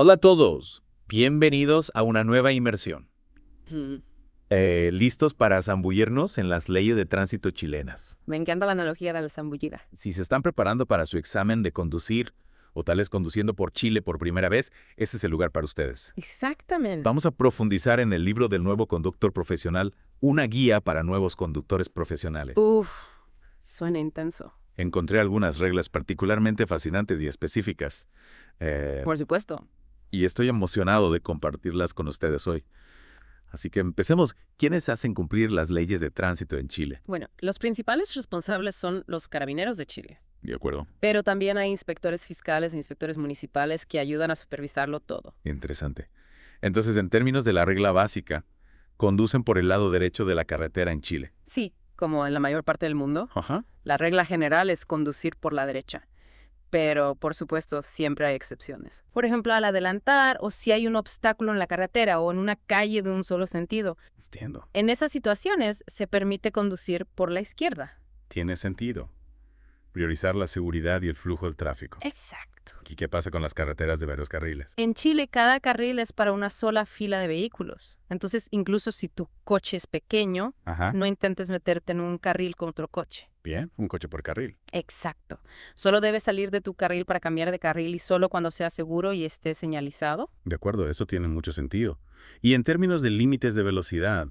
Hola a todos, bienvenidos a una nueva inmersión. Mm. Eh, listos para zambullirnos en las leyes de tránsito chilenas. Me encanta la analogía de la zambullida. Si se están preparando para su examen de conducir o tal vez conduciendo por Chile por primera vez, ese es el lugar para ustedes. Exactamente. Vamos a profundizar en el libro del nuevo conductor profesional, una guía para nuevos conductores profesionales. Uf, suena intenso. Encontré algunas reglas particularmente fascinantes y específicas. Eh, por supuesto y estoy emocionado de compartirlas con ustedes hoy. Así que empecemos. ¿Quiénes hacen cumplir las leyes de tránsito en Chile? Bueno, los principales responsables son los carabineros de Chile. De acuerdo. Pero también hay inspectores fiscales e inspectores municipales que ayudan a supervisarlo todo. Interesante. Entonces, en términos de la regla básica, conducen por el lado derecho de la carretera en Chile. Sí, como en la mayor parte del mundo. Ajá. La regla general es conducir por la derecha pero por supuesto siempre hay excepciones. Por ejemplo, al adelantar o si hay un obstáculo en la carretera o en una calle de un solo sentido. Entiendo. En esas situaciones se permite conducir por la izquierda. Tiene sentido. Priorizar la seguridad y el flujo del tráfico. Exacto. ¿Y qué pasa con las carreteras de varios carriles? En Chile cada carril es para una sola fila de vehículos. Entonces, incluso si tu coche es pequeño, no intentes meterte en un carril con otro coche. Bien, un coche por carril. Exacto. Solo debes salir de tu carril para cambiar de carril y solo cuando sea seguro y esté señalizado. De acuerdo, eso tiene mucho sentido. Y en términos de límites de velocidad,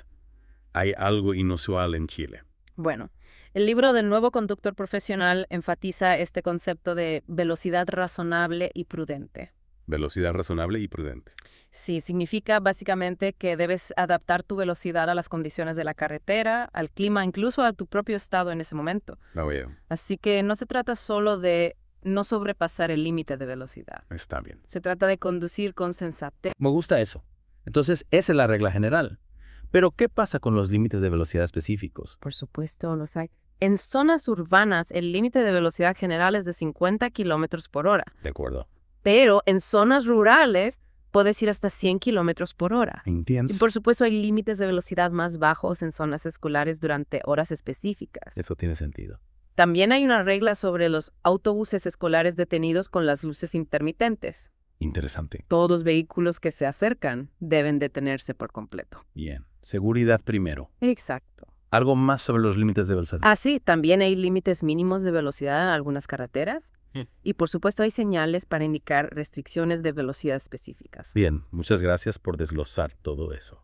hay algo inusual en Chile. Bueno, el libro del nuevo conductor profesional enfatiza este concepto de velocidad razonable y prudente. Velocidad razonable y prudente. Sí, significa básicamente que debes adaptar tu velocidad a las condiciones de la carretera, al clima, incluso a tu propio estado en ese momento. Así que no se trata solo de no sobrepasar el límite de velocidad. Está bien. Se trata de conducir con sensatez. Me gusta eso. Entonces, esa es la regla general. Pero, ¿qué pasa con los límites de velocidad específicos? Por supuesto, los hay. En zonas urbanas, el límite de velocidad general es de 50 kilómetros por hora. De acuerdo pero en zonas rurales puedes ir hasta 100 kilómetros por hora. Entiendo. Y por supuesto hay límites de velocidad más bajos en zonas escolares durante horas específicas. Eso tiene sentido. También hay una regla sobre los autobuses escolares detenidos con las luces intermitentes. Interesante. Todos los vehículos que se acercan deben detenerse por completo. Bien. Seguridad primero. Exacto. Algo más sobre los límites de velocidad. Ah, sí, también hay límites mínimos de velocidad en algunas carreteras y por supuesto hay señales para indicar restricciones de velocidad específicas. Bien, muchas gracias por desglosar todo eso.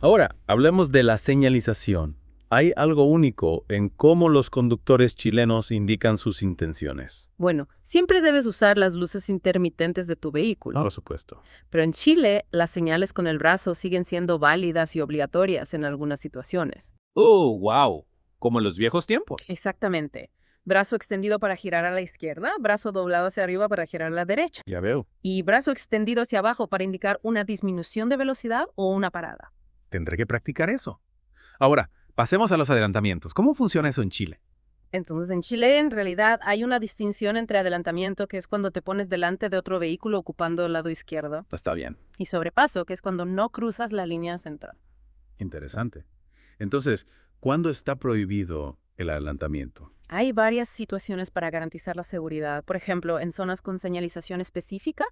Ahora, hablemos de la señalización. Hay algo único en cómo los conductores chilenos indican sus intenciones. Bueno, siempre debes usar las luces intermitentes de tu vehículo. Por supuesto. Pero en Chile, las señales con el brazo siguen siendo válidas y obligatorias en algunas situaciones. ¡Oh, wow! Como en los viejos tiempos. Exactamente brazo extendido para girar a la izquierda, brazo doblado hacia arriba para girar a la derecha. Ya veo. Y brazo extendido hacia abajo para indicar una disminución de velocidad o una parada. Tendré que practicar eso. Ahora, pasemos a los adelantamientos. ¿Cómo funciona eso en Chile? Entonces, en Chile, en realidad, hay una distinción entre adelantamiento, que es cuando te pones delante de otro vehículo ocupando el lado izquierdo. Está bien. Y sobrepaso, que es cuando no cruzas la línea central. Interesante. Entonces, ¿cuándo está prohibido el adelantamiento. Hay varias situaciones para garantizar la seguridad. Por ejemplo, en zonas con señalización específica,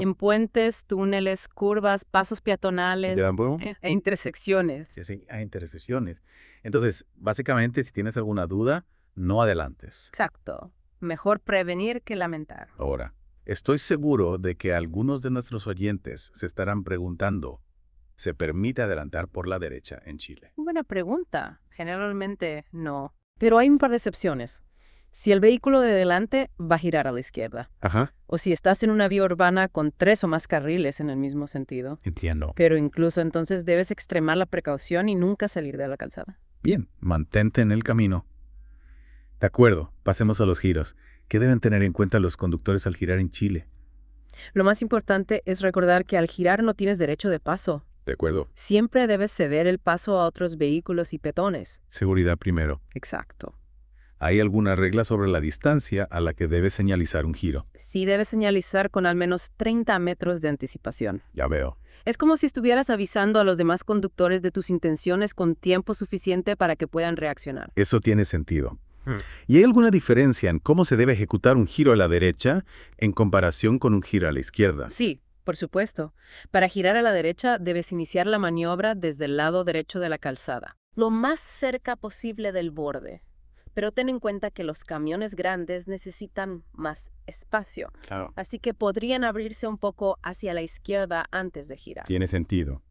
en puentes, túneles, curvas, pasos peatonales eh, e, intersecciones. Sí, a ah, intersecciones. Entonces, básicamente, si tienes alguna duda, no adelantes. Exacto. Mejor prevenir que lamentar. Ahora, estoy seguro de que algunos de nuestros oyentes se estarán preguntando, ¿se permite adelantar por la derecha en Chile? Buena pregunta. Generalmente no. Pero hay un par de excepciones. Si el vehículo de delante va a girar a la izquierda. Ajá. O si estás en una vía urbana con tres o más carriles en el mismo sentido. Entiendo. Pero incluso entonces debes extremar la precaución y nunca salir de la calzada. Bien, mantente en el camino. De acuerdo, pasemos a los giros. ¿Qué deben tener en cuenta los conductores al girar en Chile? Lo más importante es recordar que al girar no tienes derecho de paso, de acuerdo. Siempre debes ceder el paso a otros vehículos y petones. Seguridad primero. Exacto. ¿Hay alguna regla sobre la distancia a la que debes señalizar un giro? Sí, debe señalizar con al menos 30 metros de anticipación. Ya veo. Es como si estuvieras avisando a los demás conductores de tus intenciones con tiempo suficiente para que puedan reaccionar. Eso tiene sentido. Hmm. ¿Y hay alguna diferencia en cómo se debe ejecutar un giro a la derecha en comparación con un giro a la izquierda? Sí, por supuesto, para girar a la derecha debes iniciar la maniobra desde el lado derecho de la calzada, lo más cerca posible del borde. Pero ten en cuenta que los camiones grandes necesitan más espacio, así que podrían abrirse un poco hacia la izquierda antes de girar. Tiene sentido.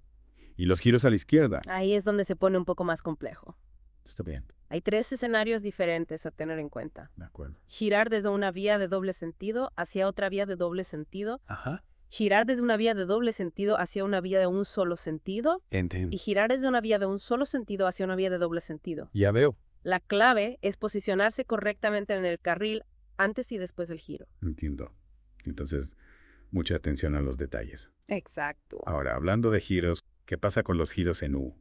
¿Y los giros a la izquierda? Ahí es donde se pone un poco más complejo. Está bien. Hay tres escenarios diferentes a tener en cuenta. De acuerdo. Girar desde una vía de doble sentido hacia otra vía de doble sentido. Ajá girar desde una vía de doble sentido hacia una vía de un solo sentido. Entiendo. Y girar desde una vía de un solo sentido hacia una vía de doble sentido. Ya veo. La clave es posicionarse correctamente en el carril antes y después del giro. Entiendo. Entonces, mucha atención a los detalles. Exacto. Ahora, hablando de giros, ¿qué pasa con los giros en U?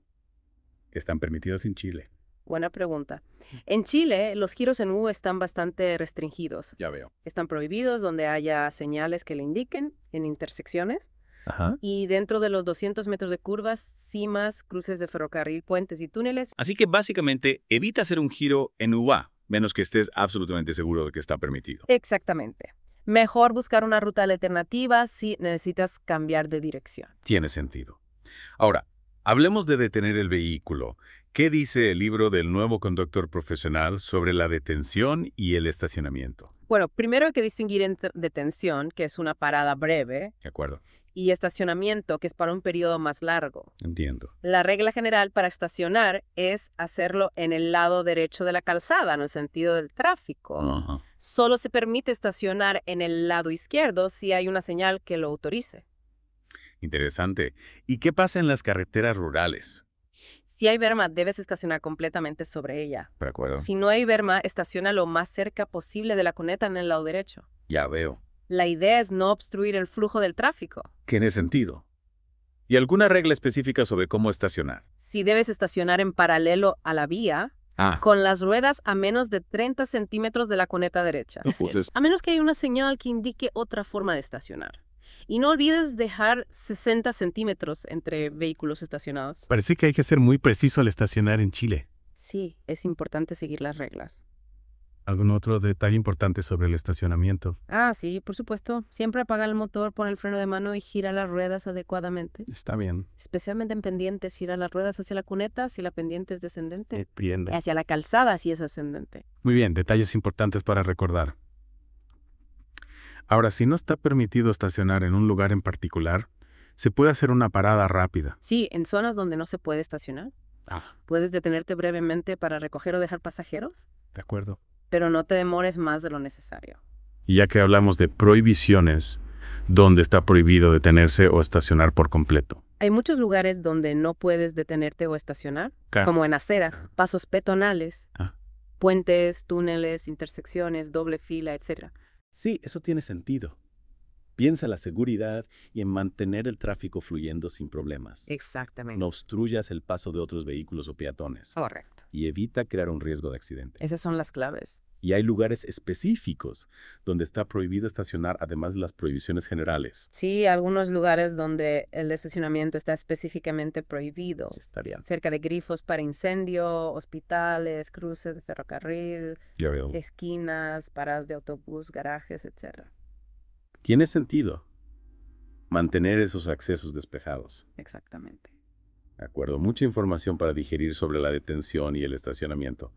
Están permitidos en Chile. Buena pregunta. En Chile, los giros en U están bastante restringidos. Ya veo. Están prohibidos donde haya señales que le indiquen en intersecciones. Ajá. Y dentro de los 200 metros de curvas, cimas, cruces de ferrocarril, puentes y túneles. Así que básicamente evita hacer un giro en UA, menos que estés absolutamente seguro de que está permitido. Exactamente. Mejor buscar una ruta alternativa si necesitas cambiar de dirección. Tiene sentido. Ahora, hablemos de detener el vehículo ¿Qué dice el libro del nuevo conductor profesional sobre la detención y el estacionamiento? Bueno, primero hay que distinguir entre detención, que es una parada breve. De acuerdo. Y estacionamiento, que es para un periodo más largo. Entiendo. La regla general para estacionar es hacerlo en el lado derecho de la calzada, en el sentido del tráfico. Solo se permite estacionar en el lado izquierdo si hay una señal que lo autorice. Interesante. ¿Y qué pasa en las carreteras rurales? Si hay berma, debes estacionar completamente sobre ella. Si no hay berma, estaciona lo más cerca posible de la cuneta en el lado derecho. Ya veo. La idea es no obstruir el flujo del tráfico. Tiene sentido. ¿Y alguna regla específica sobre cómo estacionar? Si debes estacionar en paralelo a la vía, ah. con las ruedas a menos de 30 centímetros de la cuneta derecha. Pues, a menos que haya una señal que indique otra forma de estacionar. Y no olvides dejar 60 centímetros entre vehículos estacionados. Parece que hay que ser muy preciso al estacionar en Chile. Sí, es importante seguir las reglas. ¿Algún otro detalle importante sobre el estacionamiento? Ah, sí, por supuesto. Siempre apaga el motor, pone el freno de mano y gira las ruedas adecuadamente. Está bien. Especialmente en pendientes, gira las ruedas hacia la cuneta si la pendiente es descendente. Y Hacia la calzada si es ascendente. Muy bien, detalles importantes para recordar. Ahora, si no está permitido estacionar en un lugar en particular, se puede hacer una parada rápida. Sí, en zonas donde no se puede estacionar. Ah. Puedes detenerte brevemente para recoger o dejar pasajeros. De acuerdo. Pero no te demores más de lo necesario. Y ya que hablamos de prohibiciones, ¿dónde está prohibido detenerse o estacionar por completo? Hay muchos lugares donde no puedes detenerte o estacionar, como en aceras, ah. pasos peatonales, ah. puentes, túneles, intersecciones, doble fila, etc. Sí, eso tiene sentido. Piensa en la seguridad y en mantener el tráfico fluyendo sin problemas. Exactamente. No obstruyas el paso de otros vehículos o peatones. Correcto. Y evita crear un riesgo de accidente. Esas son las claves. Y hay lugares específicos donde está prohibido estacionar, además de las prohibiciones generales. Sí, algunos lugares donde el estacionamiento está específicamente prohibido. Cerca de grifos para incendio, hospitales, cruces de ferrocarril, esquinas, paradas de autobús, garajes, etc. Tiene sentido mantener esos accesos despejados. Exactamente. De acuerdo, mucha información para digerir sobre la detención y el estacionamiento.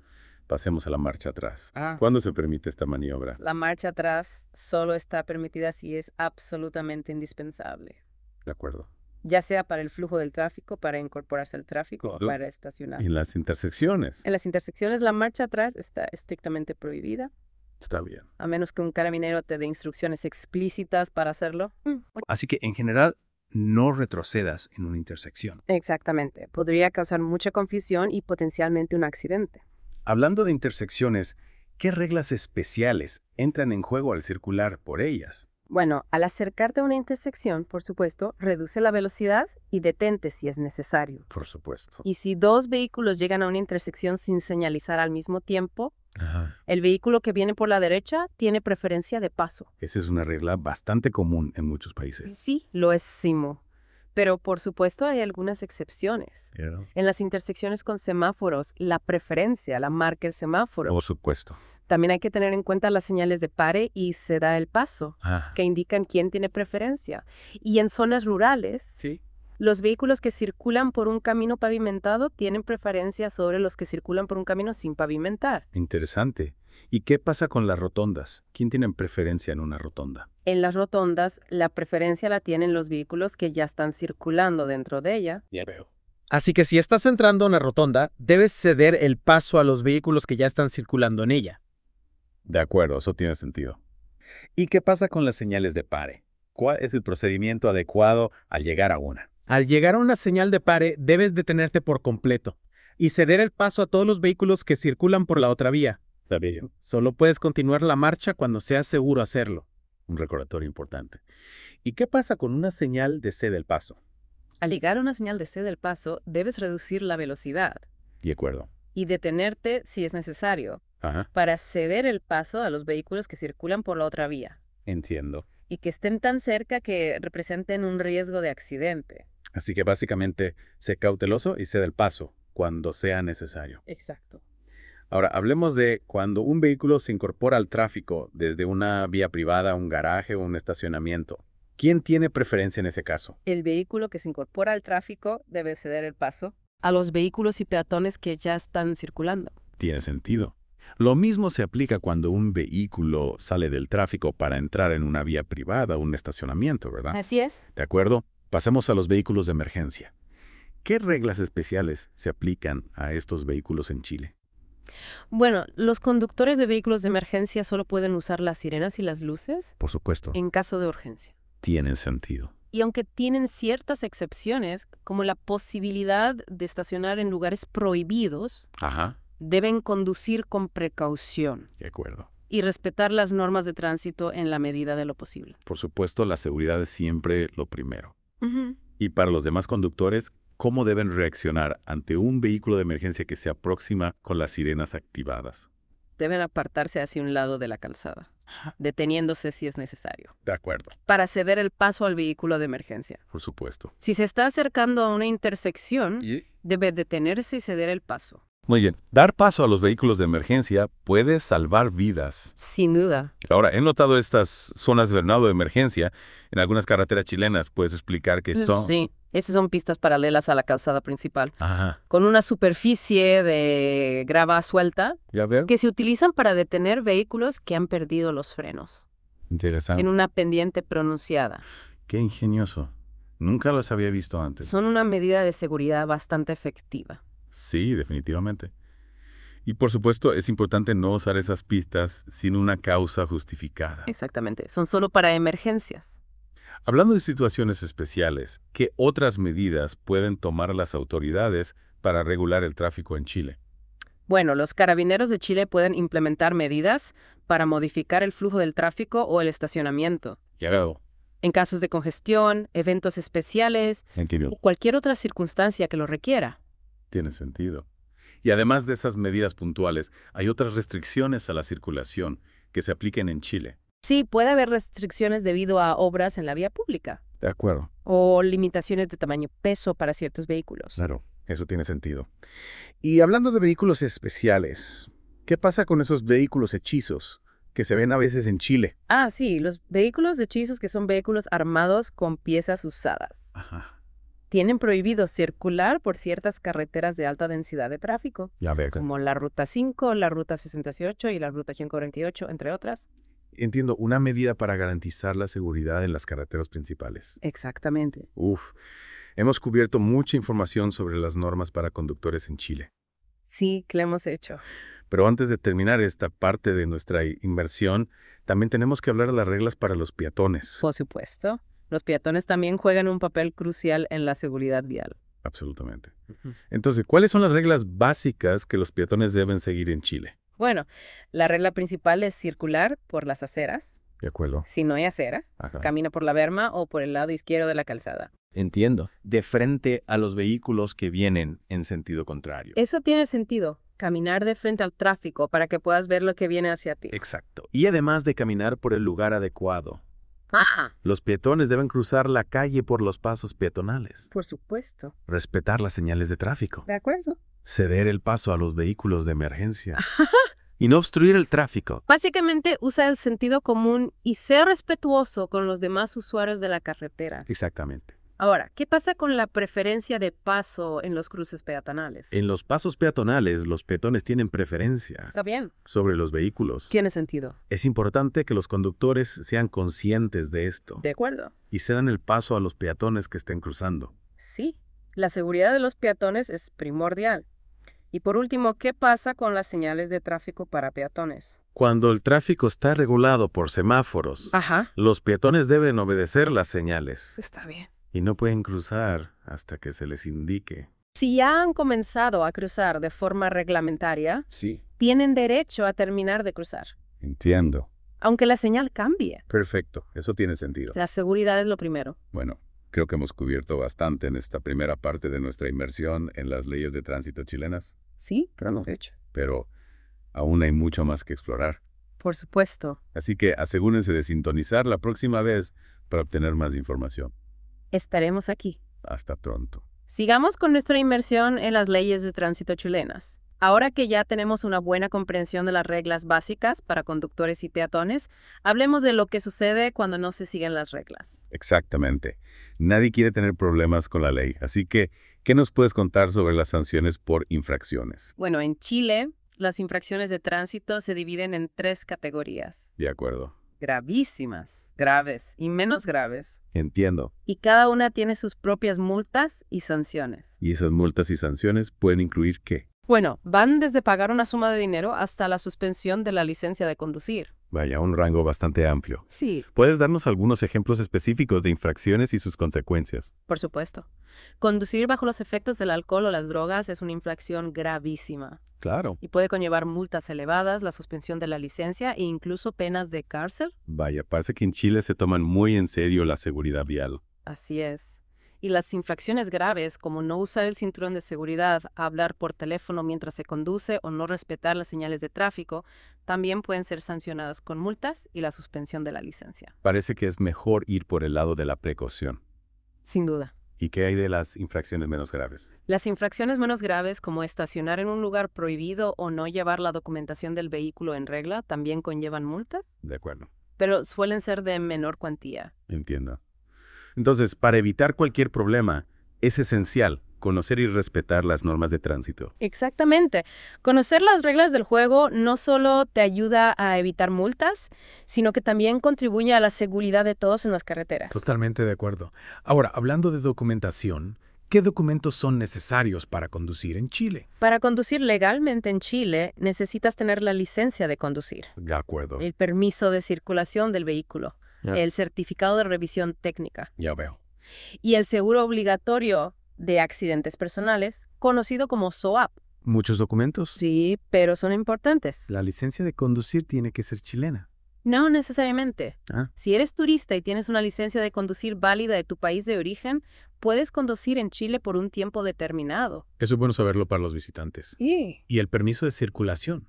Pasemos a la marcha atrás. Ah. ¿Cuándo se permite esta maniobra? La marcha atrás solo está permitida si es absolutamente indispensable. De acuerdo. Ya sea para el flujo del tráfico, para incorporarse al tráfico, para estacionar. En las intersecciones. En las intersecciones la marcha atrás está estrictamente prohibida. Está bien. A menos que un carabinero te dé instrucciones explícitas para hacerlo. Mm, Así que en general no retrocedas en una intersección. Exactamente. Podría causar mucha confusión y potencialmente un accidente. Hablando de intersecciones, ¿qué reglas especiales entran en juego al circular por ellas? Bueno, al acercarte a una intersección, por supuesto, reduce la velocidad y detente si es necesario. Por supuesto. Y si dos vehículos llegan a una intersección sin señalizar al mismo tiempo, el vehículo que viene por la derecha tiene preferencia de paso. Esa es una regla bastante común en muchos países. Sí, lo es Simo. Pero por supuesto hay algunas excepciones. En las intersecciones con semáforos, la preferencia la marca el semáforo. Por supuesto. También hay que tener en cuenta las señales de pare y se da el paso, ah. que indican quién tiene preferencia. Y en zonas rurales, los vehículos que circulan por un camino pavimentado tienen preferencia sobre los que circulan por un camino sin pavimentar. Interesante. ¿Y qué pasa con las rotondas? ¿Quién tiene preferencia en una rotonda? En las rotondas, la preferencia la tienen los vehículos que ya están circulando dentro de ella. Ya veo. Así que si estás entrando a una rotonda, debes ceder el paso a los vehículos que ya están circulando en ella. De acuerdo, eso tiene sentido. ¿Y qué pasa con las señales de pare? ¿Cuál es el procedimiento adecuado al llegar a una? Al llegar a una señal de pare, debes detenerte por completo y ceder el paso a todos los vehículos que circulan por la otra vía. Solo puedes continuar la marcha cuando sea seguro hacerlo. Un recordatorio importante. ¿Y qué pasa con una señal de C del paso? Al llegar a una señal de C del paso, debes reducir la velocidad. De acuerdo. Y detenerte si es necesario. Para ceder el paso a los vehículos que circulan por la otra vía. Entiendo. Y que estén tan cerca que representen un riesgo de accidente. Así que básicamente, sé cauteloso y cede el paso cuando sea necesario. Exacto. Ahora, hablemos de cuando un vehículo se incorpora al tráfico desde una vía privada, un garaje o un estacionamiento. ¿Quién tiene preferencia en ese caso? El vehículo que se incorpora al tráfico debe ceder el paso a los vehículos y peatones que ya están circulando. Tiene sentido. Lo mismo se aplica cuando un vehículo sale del tráfico para entrar en una vía privada o un estacionamiento, ¿verdad? Así es. De acuerdo. Pasemos a los vehículos de emergencia. ¿Qué reglas especiales se aplican a estos vehículos en Chile? Bueno, los conductores de vehículos de emergencia solo pueden usar las sirenas y las luces. Por supuesto. En caso de urgencia. Tienen sentido. Y aunque tienen ciertas excepciones, como la posibilidad de estacionar en lugares prohibidos, deben conducir con precaución. De acuerdo. Y respetar las normas de tránsito en la medida de lo posible. Por supuesto, la seguridad es siempre lo primero. Y para los demás conductores, cómo deben reaccionar ante un vehículo de emergencia que se aproxima con las sirenas activadas. Deben apartarse hacia un lado de la calzada, deteniéndose si es necesario. De acuerdo. Para ceder el paso al vehículo de emergencia. Por supuesto. Si se está acercando a una intersección, debe detenerse y ceder el paso. Muy bien. Dar paso a los vehículos de emergencia puede salvar vidas. Sin duda. Ahora, he notado estas zonas de Bernardo de emergencia en algunas carreteras chilenas. ¿Puedes explicar qué mm, son? Sí. Estas son pistas paralelas a la calzada principal, Ajá. con una superficie de grava suelta ¿Ya veo? que se utilizan para detener vehículos que han perdido los frenos. Interesante. En una pendiente pronunciada. Qué ingenioso. Nunca las había visto antes. Son una medida de seguridad bastante efectiva. Sí, definitivamente. Y por supuesto, es importante no usar esas pistas sin una causa justificada. Exactamente, son solo para emergencias. Hablando de situaciones especiales, ¿qué otras medidas pueden tomar las autoridades para regular el tráfico en Chile? Bueno, los carabineros de Chile pueden implementar medidas para modificar el flujo del tráfico o el estacionamiento. Claro. En casos de congestión, eventos especiales o cualquier otra circunstancia que lo requiera. Tiene sentido. Y además de esas medidas puntuales, hay otras restricciones a la circulación que se apliquen en Chile. Sí, puede haber restricciones debido a obras en la vía pública. De acuerdo. O limitaciones de tamaño peso para ciertos vehículos. Claro, eso tiene sentido. Y hablando de vehículos especiales, ¿qué pasa con esos vehículos hechizos? que se ven a veces en Chile. Ah, sí, los vehículos hechizos que son vehículos armados con piezas usadas. Ajá tienen prohibido circular por ciertas carreteras de alta densidad de tráfico, ya como la Ruta 5, la Ruta 68 y la Ruta 148, entre otras. Entiendo, una medida para garantizar la seguridad en las carreteras principales. Exactamente. Uf, hemos cubierto mucha información sobre las normas para conductores en Chile. Sí, que lo hemos hecho. Pero antes de terminar esta parte de nuestra inversión, también tenemos que hablar de las reglas para los peatones. Por supuesto los peatones también juegan un papel crucial en la seguridad vial. Absolutamente. Entonces, ¿cuáles son las reglas básicas que los peatones deben seguir en Chile? Bueno, la regla principal es circular por las aceras. De acuerdo. Si no hay acera, camina por la berma o por el lado izquierdo de la calzada. Entiendo. De frente a los vehículos que vienen en sentido contrario. Eso tiene sentido. Caminar de frente al tráfico para que puedas ver lo que viene hacia ti. Exacto. Y además de caminar por el lugar adecuado, los peatones deben cruzar la calle por los pasos peatonales. Por supuesto. Respetar las señales de tráfico. De acuerdo. Ceder el paso a los vehículos de emergencia. y no obstruir el tráfico. Básicamente usa el sentido común y sea respetuoso con los demás usuarios de la carretera. Exactamente. Ahora, ¿qué pasa con la preferencia de paso en los cruces peatonales? En los pasos peatonales, los peatones tienen preferencia. Está bien. Sobre los vehículos. Tiene sentido. Es importante que los conductores sean conscientes de esto. De acuerdo. Y cedan el paso a los peatones que estén cruzando. Sí. La seguridad de los peatones es primordial. Y por último, ¿qué pasa con las señales de tráfico para peatones? Cuando el tráfico está regulado por semáforos, los peatones deben obedecer las señales. Está bien. Y no pueden cruzar hasta que se les indique. Si ya han comenzado a cruzar de forma reglamentaria, sí. tienen derecho a terminar de cruzar. Entiendo. Aunque la señal cambie. Perfecto, eso tiene sentido. La seguridad es lo primero. Bueno, creo que hemos cubierto bastante en esta primera parte de nuestra inmersión en las leyes de tránsito chilenas. Sí, pero no. De hecho. Pero aún hay mucho más que explorar. Por supuesto. Así que asegúrense de sintonizar la próxima vez para obtener más información estaremos aquí. Hasta pronto. Sigamos con nuestra inmersión en las leyes de tránsito chilenas. Ahora que ya tenemos una buena comprensión de las reglas básicas para conductores y peatones, hablemos de lo que sucede cuando no se siguen las reglas. Exactamente. Nadie quiere tener problemas con la ley, así que, ¿qué nos puedes contar sobre las sanciones por infracciones? Bueno, en Chile, las infracciones de tránsito se dividen en tres categorías. De acuerdo. Gravísimas graves y menos graves. Entiendo. Y cada una tiene sus propias multas y sanciones. ¿Y esas multas y sanciones pueden incluir qué? Bueno, van desde pagar una suma de dinero hasta la suspensión de la licencia de conducir. Vaya, un rango bastante amplio. Sí. ¿Puedes darnos algunos ejemplos específicos de infracciones y sus consecuencias? Por supuesto. Conducir bajo los efectos del alcohol o las drogas es una infracción gravísima. Claro. Y puede conllevar multas elevadas, la suspensión de la licencia e incluso penas de cárcel. Vaya, parece que en Chile se toman muy en serio la seguridad vial. Así es y las infracciones graves como no usar el cinturón de seguridad, hablar por teléfono mientras se conduce o no respetar las señales de tráfico, también pueden ser sancionadas con multas y la suspensión de la licencia. Parece que es mejor ir por el lado de la precaución. Sin duda. ¿Y qué hay de las infracciones menos graves? Las infracciones menos graves, como estacionar en un lugar prohibido o no llevar la documentación del vehículo en regla, también conllevan multas. De acuerdo. Pero suelen ser de menor cuantía. Entiendo. Entonces, para evitar cualquier problema, es esencial conocer y respetar las normas de tránsito. Exactamente. Conocer las reglas del juego no solo te ayuda a evitar multas, sino que también contribuye a la seguridad de todos en las carreteras. Totalmente de acuerdo. Ahora, hablando de documentación, ¿Qué documentos son necesarios para conducir en Chile? Para conducir legalmente en Chile necesitas tener la licencia de conducir. De acuerdo. El permiso de circulación del vehículo el certificado de revisión técnica. Ya veo. Y el seguro obligatorio de accidentes personales, conocido como SOAP. Muchos documentos. Sí, pero son importantes. La licencia de conducir tiene que ser chilena. No necesariamente. Ah. Si eres turista y tienes una licencia de conducir válida de tu país de origen, puedes conducir en Chile por un tiempo determinado. Eso es bueno saberlo para los visitantes. Y el permiso de circulación.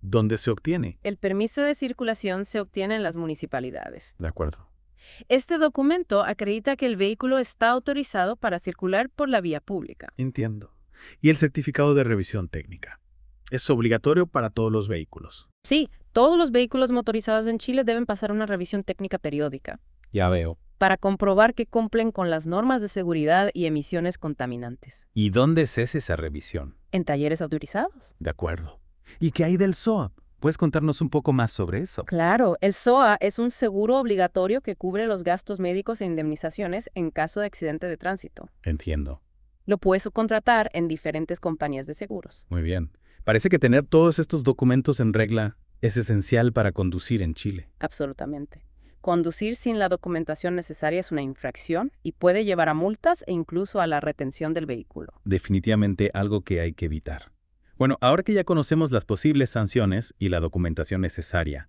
¿Dónde se obtiene? El permiso de circulación se obtiene en las municipalidades. De acuerdo. Este documento acredita que el vehículo está autorizado para circular por la vía pública. Entiendo. Y el certificado de revisión técnica. Es obligatorio para todos los vehículos. Sí, todos los vehículos motorizados en Chile deben pasar una revisión técnica periódica. Ya veo. Para comprobar que cumplen con las normas de seguridad y emisiones contaminantes. ¿Y dónde hace esa revisión? En talleres autorizados. De acuerdo. ¿Y qué hay del SOA? ¿Puedes contarnos un poco más sobre eso? Claro, el SOA es un seguro obligatorio que cubre los gastos médicos e indemnizaciones en caso de accidente de tránsito. Entiendo. Lo puedes contratar en diferentes compañías de seguros. Muy bien. Parece que tener todos estos documentos en regla es esencial para conducir en Chile. Absolutamente. Conducir sin la documentación necesaria es una infracción y puede llevar a multas e incluso a la retención del vehículo. Definitivamente algo que hay que evitar. Bueno, ahora que ya conocemos las posibles sanciones y la documentación necesaria,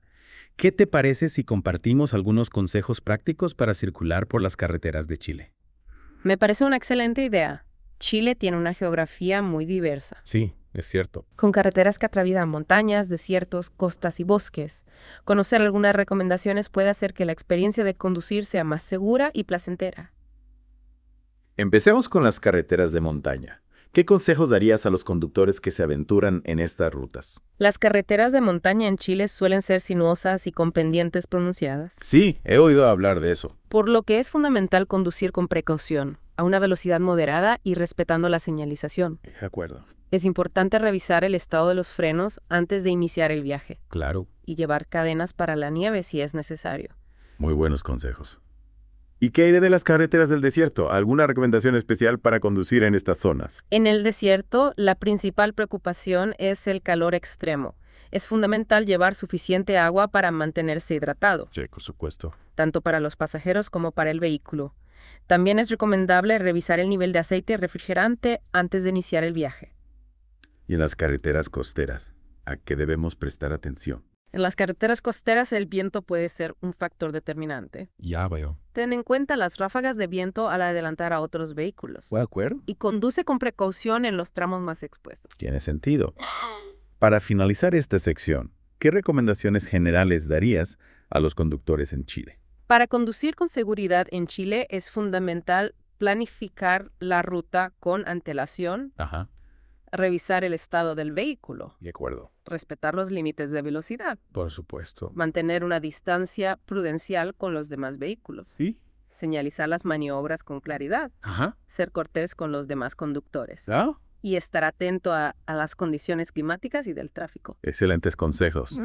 ¿qué te parece si compartimos algunos consejos prácticos para circular por las carreteras de Chile? Me parece una excelente idea. Chile tiene una geografía muy diversa. Sí, es cierto. Con carreteras que atraviesan montañas, desiertos, costas y bosques. Conocer algunas recomendaciones puede hacer que la experiencia de conducir sea más segura y placentera. Empecemos con las carreteras de montaña. ¿Qué consejos darías a los conductores que se aventuran en estas rutas? Las carreteras de montaña en Chile suelen ser sinuosas y con pendientes pronunciadas. Sí, he oído hablar de eso. Por lo que es fundamental conducir con precaución, a una velocidad moderada y respetando la señalización. De acuerdo. Es importante revisar el estado de los frenos antes de iniciar el viaje. Claro. Y llevar cadenas para la nieve si es necesario. Muy buenos consejos. ¿Y qué hay de las carreteras del desierto? ¿Alguna recomendación especial para conducir en estas zonas? En el desierto, la principal preocupación es el calor extremo. Es fundamental llevar suficiente agua para mantenerse hidratado. Sí, por supuesto. Tanto para los pasajeros como para el vehículo. También es recomendable revisar el nivel de aceite refrigerante antes de iniciar el viaje. Y en las carreteras costeras, ¿a qué debemos prestar atención? En las carreteras costeras el viento puede ser un factor determinante. Ya veo. Ten en cuenta las ráfagas de viento al adelantar a otros vehículos. De acuerdo. Y conduce con precaución en los tramos más expuestos. Tiene sentido. Para finalizar esta sección, ¿qué recomendaciones generales darías a los conductores en Chile? Para conducir con seguridad en Chile es fundamental planificar la ruta con antelación, Ajá. revisar el estado del vehículo. De acuerdo respetar los límites de velocidad. Por supuesto. Mantener una distancia prudencial con los demás vehículos. Sí. Señalizar las maniobras con claridad. Ajá. Ser cortés con los demás conductores. ¿Ah? Y estar atento a, las condiciones climáticas y del tráfico. Excelentes consejos.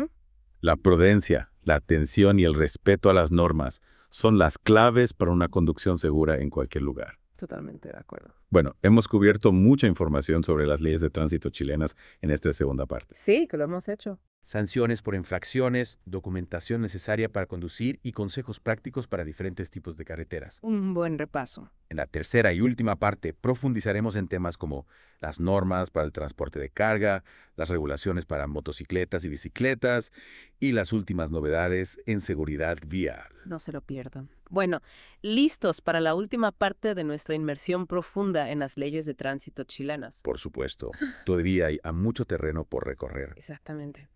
La prudencia, la atención y el respeto a las normas son las claves para una conducción segura en cualquier lugar. Totalmente de acuerdo. Bueno, hemos cubierto mucha información sobre las leyes de tránsito chilenas en esta segunda parte. Sí, que lo hemos hecho sanciones por infracciones, documentación necesaria para conducir y consejos prácticos para diferentes tipos de carreteras. Un buen repaso. En la tercera y última parte profundizaremos en temas como las normas para el transporte de carga, las regulaciones para motocicletas y bicicletas y las últimas novedades en seguridad vial. No se lo pierdan. Bueno, listos para la última parte de nuestra inmersión profunda en las leyes de tránsito chilenas. Por supuesto, todavía hay mucho terreno por recorrer. Exactamente.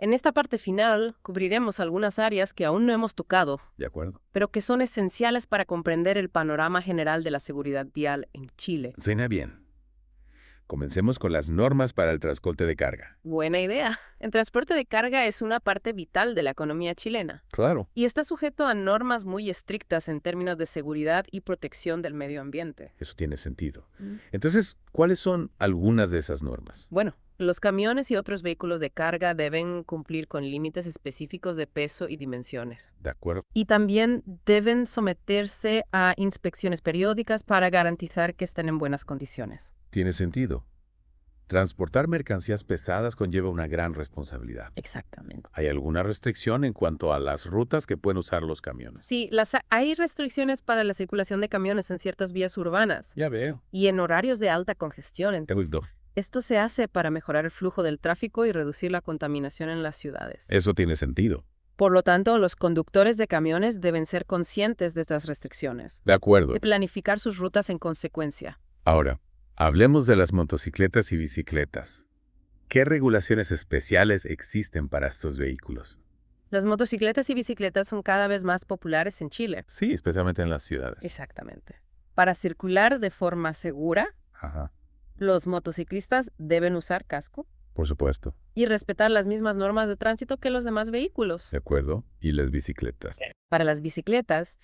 En esta parte final cubriremos algunas áreas que aún no hemos tocado. Pero que son esenciales para comprender el panorama general de la seguridad vial en Chile. Suena bien. Comencemos con las normas para el transporte de carga. Buena idea. El transporte de carga es una parte vital de la economía chilena. Claro. Y está sujeto a normas muy estrictas en términos de seguridad y protección del medio ambiente. Eso tiene sentido. Mm. Entonces, ¿cuáles son algunas de esas normas? Bueno, los camiones y otros vehículos de carga deben cumplir con límites específicos de peso y dimensiones. De acuerdo. Y también deben someterse a inspecciones periódicas para garantizar que estén en buenas condiciones tiene sentido. Transportar mercancías pesadas conlleva una gran responsabilidad. Exactamente. ¿Hay alguna restricción en cuanto a las rutas que pueden usar los camiones? Sí, las hay restricciones para la circulación de camiones en ciertas vías urbanas. Ya veo. Y en horarios de alta congestión. Tengo esto se hace para mejorar el flujo del tráfico y reducir la contaminación en las ciudades. Eso tiene sentido. Por lo tanto, los conductores de camiones deben ser conscientes de estas restricciones. De acuerdo. Y planificar sus rutas en consecuencia. Ahora, Hablemos de las motocicletas y bicicletas. ¿Qué regulaciones especiales existen para estos vehículos? Las motocicletas y bicicletas son cada vez más populares en Chile. Sí, especialmente en las ciudades. Exactamente. Para circular de forma segura, los motociclistas deben usar casco. Por supuesto. Y respetar las mismas normas de tránsito que los demás vehículos. De acuerdo. ¿Y las bicicletas? Para las bicicletas,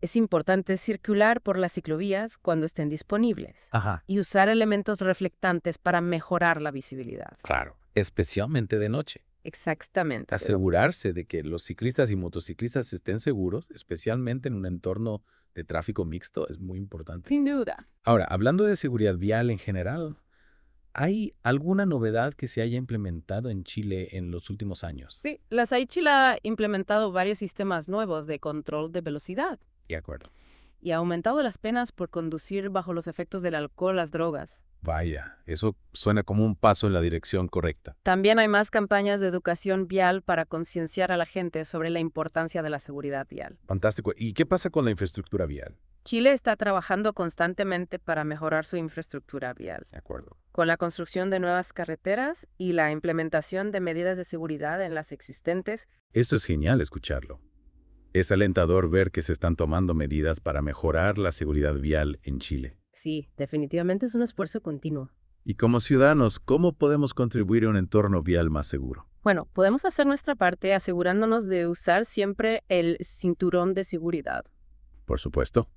es importante circular por las ciclovías cuando estén disponibles y usar elementos reflectantes para mejorar la visibilidad. Claro, especialmente de noche. Exactamente. Asegurarse de que los ciclistas y motociclistas estén seguros, especialmente en un entorno de tráfico mixto, es muy importante. Sin duda. Ahora, hablando de seguridad vial en general, ¿Hay alguna novedad que se haya implementado en Chile en los últimos años? Sí, la SAI ha implementado varios sistemas nuevos de control de velocidad acuerdo. Y ha aumentado las penas por conducir bajo los efectos del alcohol, las drogas. Vaya, eso suena como un paso en la dirección correcta. También hay más campañas de educación vial para concienciar a la gente sobre la importancia de la seguridad vial. Fantástico. ¿Y qué pasa con la infraestructura vial? Chile está trabajando constantemente para mejorar su infraestructura vial. De acuerdo. Con la construcción de nuevas carreteras y la implementación de medidas de seguridad en las existentes. Esto es genial escucharlo. Es alentador ver que se están tomando medidas para mejorar la seguridad vial en Chile. Sí, definitivamente es un esfuerzo continuo. Y como ciudadanos, ¿cómo podemos contribuir a un entorno vial más seguro? Bueno, podemos hacer nuestra parte asegurándonos de usar siempre el cinturón de seguridad. Por supuesto.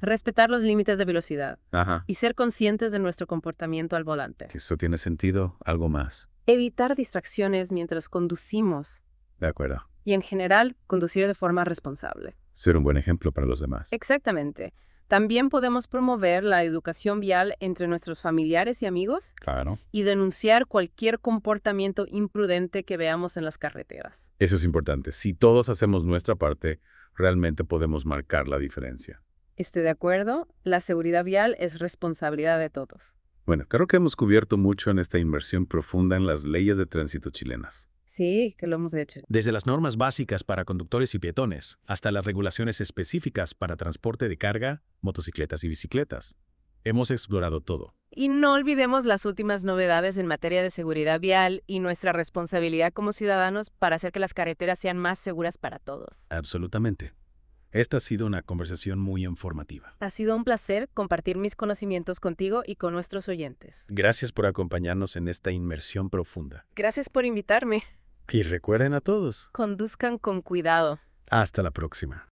Respetar los límites de velocidad. Ajá. Y ser conscientes de nuestro comportamiento al volante. Eso tiene sentido, algo más. Evitar distracciones mientras conducimos. De acuerdo y en general conducir de forma responsable. Ser un buen ejemplo para los demás. Exactamente. También podemos promover la educación vial entre nuestros familiares y amigos claro. y denunciar cualquier comportamiento imprudente que veamos en las carreteras. Eso es importante. Si todos hacemos nuestra parte, realmente podemos marcar la diferencia. Estoy de acuerdo. La seguridad vial es responsabilidad de todos. Bueno, creo que hemos cubierto mucho en esta inversión profunda en las leyes de tránsito chilenas. Sí, que lo hemos hecho. Desde las normas básicas para conductores y peatones hasta las regulaciones específicas para transporte de carga, motocicletas y bicicletas. Hemos explorado todo. Y no olvidemos las últimas novedades en materia de seguridad vial y nuestra responsabilidad como ciudadanos para hacer que las carreteras sean más seguras para todos. Absolutamente. Esta ha sido una conversación muy informativa. Ha sido un placer compartir mis conocimientos contigo y con nuestros oyentes. Gracias por acompañarnos en esta inmersión profunda. Gracias por invitarme. Y recuerden a todos. Conduzcan con cuidado. Hasta la próxima.